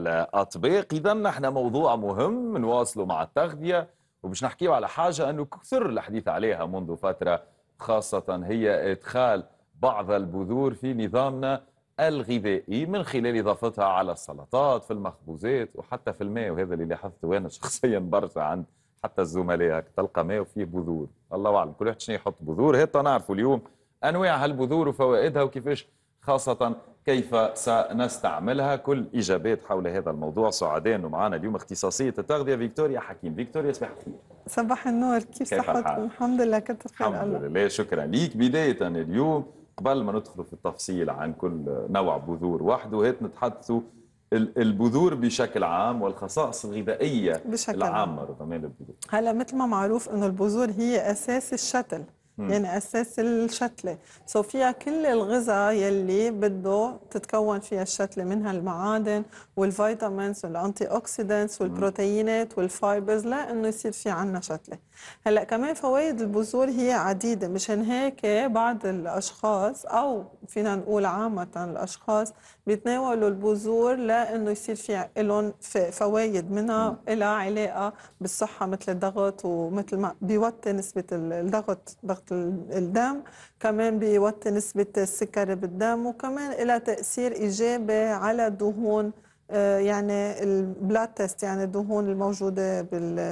الأطباق إذا نحن موضوع مهم نواصله مع التغذية وباش نحكيو على حاجة أنه كثر الحديث عليها منذ فترة خاصة هي إدخال بعض البذور في نظامنا الغذائي من خلال إضافتها على السلطات في المخبوزات وحتى في الماء وهذا اللي لاحظته أنا شخصيا برشا عند حتى الزملاء تلقى ماء وفيه بذور الله أعلم كل واحد شنو يحط بذور هتا نعرفوا اليوم أنواع هالبذور وفوائدها وكيفاش خاصة كيف سنستعملها كل إجابات حول هذا الموضوع سعداء أنه معنا اليوم اختصاصية التغذية فيكتوريا حكيم فيكتوريا صباح الخير صباح النور كيف صحتكم الحمد لله كنت خير الحمد لله شكرا ليك بداية اليوم قبل ما ندخلوا في التفصيل عن كل نوع بذور وحده هات نتحدثوا البذور بشكل عام والخصائص الغذائيه بشكل العامه رضمان البذور هلا مثل ما معروف انه البذور هي اساس الشتل يعني اساس الشتله سو فيها كل الغذاء يلي بده تتكون فيها الشتله منها المعادن والفيتامينز والانتي اوكسيدنتس والبروتينات والفايبرز لانه يصير في عندنا شتله هلا كمان فوائد البذور هي عديده مشان هيك بعض الاشخاص او فينا نقول عامه الاشخاص بيتناولوا البذور لانه يصير في لهم فوايد منها لها علاقه بالصحه مثل الضغط ومثل ما بيوطي نسبه الضغط ضغط الدم كمان بيوطي نسبة السكر بالدم وكمان لها تأثير إيجابي على الدهون آه، يعني البلاد تيست يعني الدهون الموجودة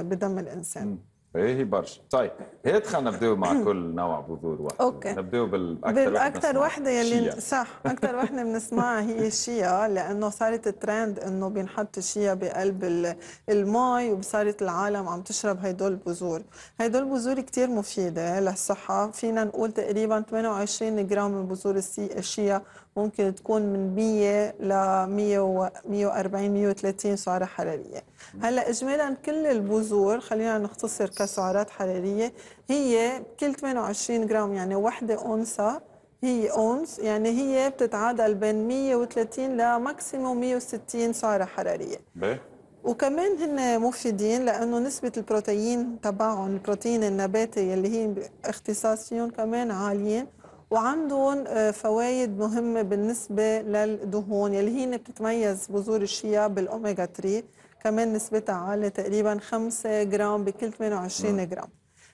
بدم الإنسان م. ايه برشا طيب هات خلينا نبداو مع كل نوع بذور واحد اوكي نبداو بالاكثر بالاكثر وحده يلي صح اكثر وحده بنسمعها هي الشيا لانه صارت الترند انه بينحط الشيا بقلب الماء وصارت العالم عم تشرب هدول البذور هدول البذور كثير مفيده للصحه فينا نقول تقريبا 28 جرام من بذور الشيا ممكن تكون من 100 ل 140 130 سعره حراريه هلا اجمالا كل البذور خلينا نختصر سعرات حرارية هي كل 28 جرام يعني وحدة أونسة هي أونس يعني هي بتتعادل بين 130 لماكسيموم 160 سعرة حرارية بيه؟ وكمان هن مفيدين لانه نسبه البروتين تبعهم البروتين النباتي اللي هي اختصاصيون كمان عاليين وعندهم آه، فوائد مهمه بالنسبه للدهون اللي هي بتتميز بذور الشيا بالاوميجا 3 كمان نسبتها عالية تقريبا 5 جرام بكل 28 مم. نعم. جرام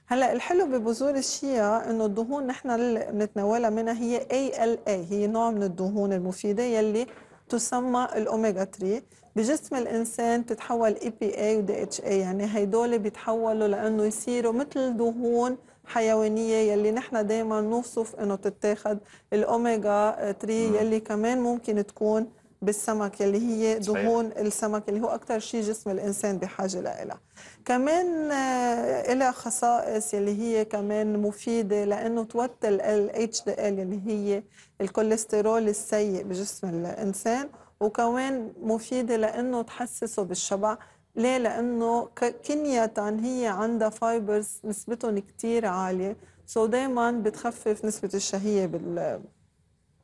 هلا الحلو ببذور الشيا انه الدهون نحن اللي بنتناولها منها هي اي ال اي هي نوع من الدهون المفيده يلي تسمى الاوميجا 3 بجسم الانسان بتتحول اي بي اي ودي اتش اي يعني هيدول بيتحولوا لانه يصيروا مثل دهون حيوانيه يلي نحن دائما نوصف انه تتاخذ الاوميجا 3 نعم. يلي كمان ممكن تكون بالسمك اللي هي دهون صحيح. السمك اللي هو أكثر شيء جسم الإنسان بحاجة لها كمان آه، لها خصائص اللي هي كمان مفيدة لأنه توتر ال HDL اللي هي الكوليسترول السيء بجسم الإنسان وكمان مفيدة لأنه تحسسه بالشبع ليه؟ لأنه كنية هي عندها فايبرز نسبتهم كتير عالية سو دايما بتخفف نسبة الشهية بال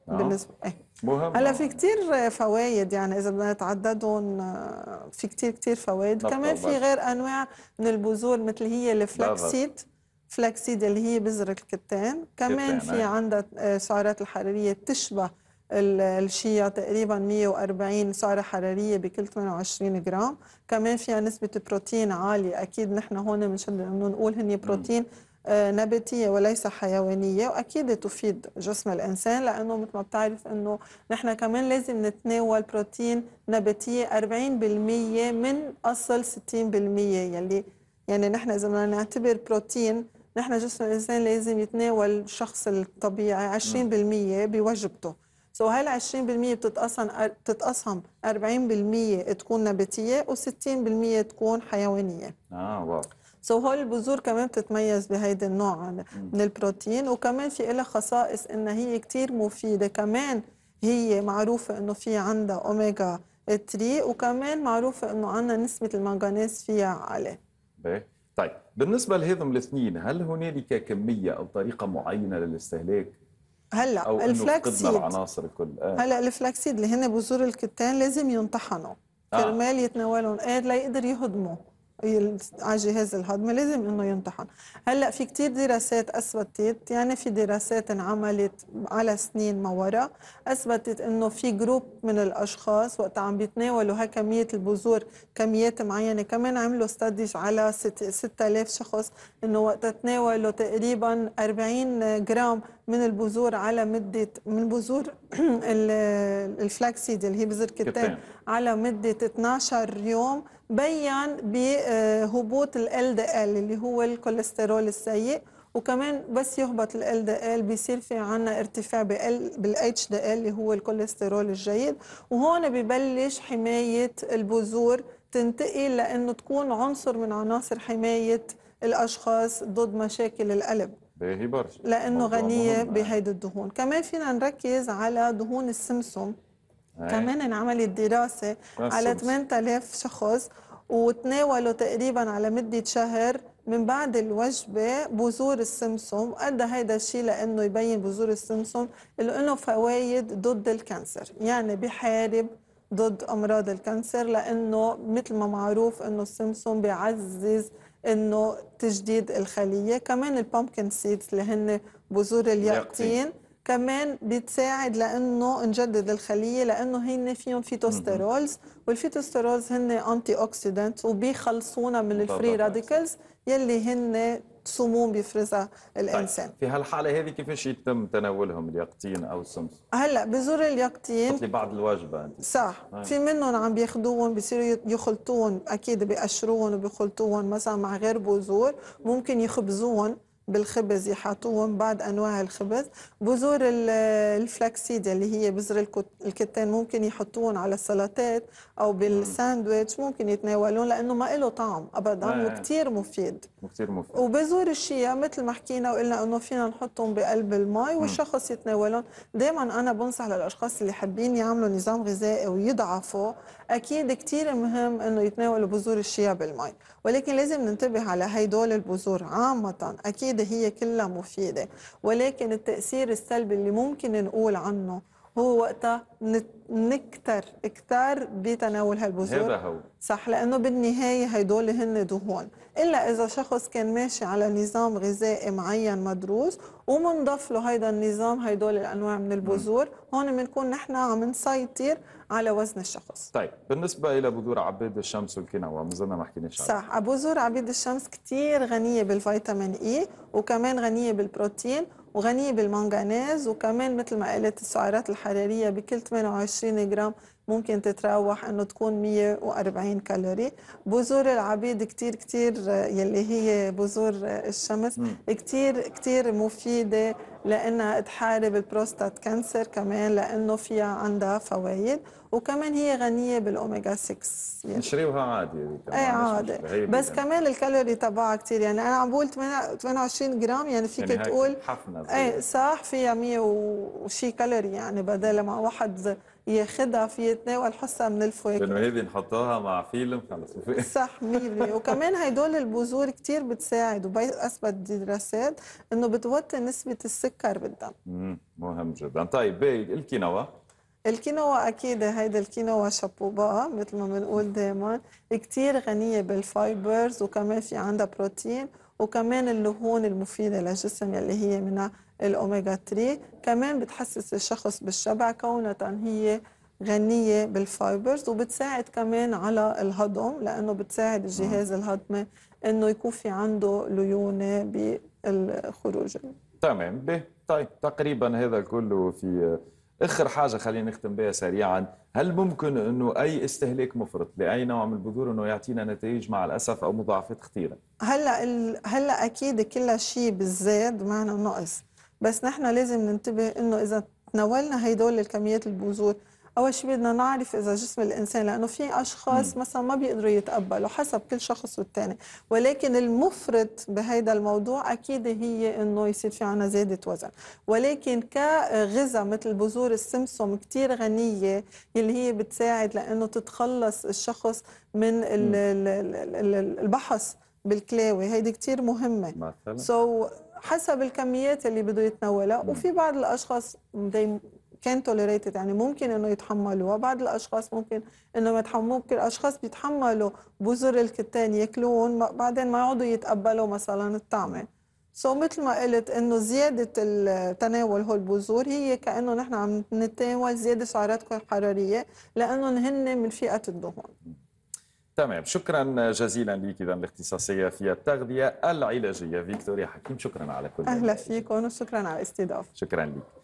نعم. بالنسبه ايه مهم هلا نعم. في كثير فوائد يعني اذا بدنا نتعددهم آه، في كثير كثير فوائد كمان في غير انواع من البذور مثل هي الفلاكسيد فلاكسيد اللي هي بذره الكتان كمان في نعم. عندها آه، سعرات الحراريه تشبه الشيا تقريبا 140 سعره حراريه بكل 28 جرام كمان فيها نسبه بروتين عاليه اكيد نحن هون بنشد انه نقول هن بروتين م. آه، نباتيه وليس حيوانيه واكيد تفيد جسم الانسان لانه مثل ما بتعرف انه نحن كمان لازم نتناول بروتين نباتيه 40% من اصل 60% يلي يعني نحن اذا بدنا نعتبر بروتين نحن جسم الانسان لازم يتناول الشخص الطبيعي 20% بوجبته سو هال 20% بتتقسم بتتقسم 40% تكون نباتيه و60% تكون حيوانيه اه واو سو هول البذور كمان بتتميز بهيدا النوع من البروتين وكمان في لها خصائص ان هي كتير مفيده كمان هي معروفه انه في عندها اوميجا 3 وكمان معروفه انه عندها نسبه المنغنيز فيها عاليه إيه. طيب بالنسبه لهذم الاثنين هل هنالك كميه او طريقه معينه للاستهلاك هلا أو الفلاكسيد العناصر الكل آه. هلا الفلاكسيد اللي هن بذور الكتان لازم ينطحنوا آه. كرمال يتناولهم ايه ليقدر يهضموا على الجهاز الهضمي لازم انه ينطحن هلا في كتير دراسات اثبتت يعني في دراسات انعملت على سنين ما وراء اثبتت انه في جروب من الاشخاص وقت عم بيتناولوا كميه البذور كميات معينه كمان عملوا ستاديز على 6000 شخص انه وقت تناولوا تقريبا 40 جرام من البذور على مده من بذور الفلاكسيد اللي هي بذر كتان على مده 12 يوم بين بهبوط ال دي ال اللي هو الكوليسترول السيء وكمان بس يهبط ال دي ال بيصير في عنا ارتفاع بالاتش دي ال اللي هو الكوليسترول الجيد وهون ببلش حمايه البذور تنتقل لانه تكون عنصر من عناصر حمايه الاشخاص ضد مشاكل القلب باهي برشا لانه غنيه آه. بهيدي الدهون كمان فينا نركز على دهون السمسم هاي. كمان انعملت دراسه على 8000 شخص وتناولوا تقريبا على مده شهر من بعد الوجبه بذور السمسم ادى هيدا الشيء لانه يبين بذور السمسم اللي له فوائد ضد الكانسر يعني بحارب ضد امراض الكانسر لانه مثل ما معروف انه السمسم بيعزز انه تجديد الخليه كمان البامكن سيدز اللي هن بذور اليقطين كمان بتساعد لانه نجدد الخليه لانه هن فيهم فيتوسترولز والفيتوسترولز هن انتي اوكسيدنت وبيخلصونا من الفري راديكلز يلي هن سموم بيفرزها طيب، الانسان طيب. في هالحاله هذه كيفاش يتم تناولهم اليقطين او السمسم هلا بزور اليقطين لي بعض الوجبه انت صح هاي. طيب. في منهم عم بياخذوهم بيصيروا يخلطوهم اكيد بيقشروهم وبيخلطوهم مثلا مع غير بذور ممكن يخبزوهم بالخبز يحطوهم بعض انواع الخبز بذور الفلاكسيد اللي هي بذر الكتان ممكن يحطوهم على السلطات او بالساندويتش ممكن يتناولون لانه ما له طعم ابدا آه. نعم. وكثير مفيد وكثير مفيد وبذور الشيا مثل ما حكينا وقلنا انه فينا نحطهم بقلب المي والشخص يتناولهم دائما انا بنصح للاشخاص اللي حابين يعملوا نظام غذائي ويضعفوا اكيد كثير مهم انه يتناولوا بذور الشيا بالمي ولكن لازم ننتبه على هدول البذور عامه اكيد هي كلها مفيده ولكن التاثير السلبي اللي ممكن نقول عنه هو وقتها نكتر كتار بتناول هالبذور هذا هو صح لانه بالنهايه هدول هن دهون الا اذا شخص كان ماشي على نظام غذائي معين مدروس ومنضف له هيدا النظام هدول الانواع من البذور هون بنكون نحن عم نسيطر على وزن الشخص طيب بالنسبه الى بذور عبيد الشمس والكينوا ما زلنا ما حكيناش صح بذور عبيد الشمس كثير غنيه بالفيتامين اي وكمان غنيه بالبروتين وغنية بالمنغنيز وكمان مثل ما قلت السعرات الحرارية بكل 28 جرام ممكن تتراوح انه تكون 140 كالوري بذور العبيد كثير كثير يلي هي بذور الشمس كثير كثير مفيده لانها تحارب البروستات كانسر كمان لانه فيها عندها فوائد وكمان هي غنيه بالاوميجا 6 يعني نشربها عادي اي عادي بس يعني. كمان الكالوري تبعها كثير يعني انا عم بقول 28 جرام يعني فيك يعني تقول حفنه اي صح فيها 100 وشي كالوري يعني بدل ما واحد ياخدها في يتناول حصه من الفواكه لانه هي بنحطها مع فيلم خلاص صح 100% وكمان هدول البذور كثير بتساعد وبأثبت دراسات انه بتوطي نسبه السكر بالدم امم مهم جدا طيب الكينوا الكينوا اكيد هيدا الكينوا شابوبا مثل ما بنقول دائما كثير غنيه بالفايبرز وكمان في عندها بروتين وكمان اللهون المفيدة للجسم يلي هي من الأوميجا 3 كمان بتحسس الشخص بالشبع كونها هي غنية بالفايبرز وبتساعد كمان على الهضم لأنه بتساعد الجهاز نعم. الهضمي أنه يكون في عنده ليونة بالخروج تمام طيب تقريبا هذا كله في اخر حاجه خلينا نختم بها سريعا هل ممكن انه اي استهلاك مفرط لاي نوع من البذور انه يعطينا نتائج مع الاسف او مضاعفات خطيره هلا ال... هلا اكيد كل شيء بالزاد معنا نقص بس نحن لازم ننتبه انه اذا تناولنا هدول الكميات البذور اول شيء بدنا نعرف اذا جسم الانسان لانه في اشخاص مم. مثلا ما بيقدروا يتقبلوا حسب كل شخص والثاني ولكن المفرط بهذا الموضوع اكيد هي انه يصير في عنا زياده وزن ولكن كغذاء مثل بذور السمسم كثير غنيه اللي هي بتساعد لانه تتخلص الشخص من البحث بالكلاوي هيدي كثير مهمه مثلا سو so حسب الكميات اللي بده يتناولها وفي بعض الاشخاص كان توليريتد يعني ممكن انه يتحملوها بعض الاشخاص ممكن انه ما يتحملوا ممكن اشخاص بيتحملوا بذور الكتان ياكلوهم بعدين ما يقعدوا يتقبلوا مثلا الطعمه سو so, مثل ما قلت انه زياده التناول هول البذور هي كانه نحن عم نتناول زياده سعرات حراريه لانهم هن من فئه الدهون تمام شكرا جزيلا لك اذا الاختصاصيه في التغذيه العلاجيه فيكتوريا حكيم شكرا على كل اهلا فيكم وشكرا على الاستضافه شكرا لك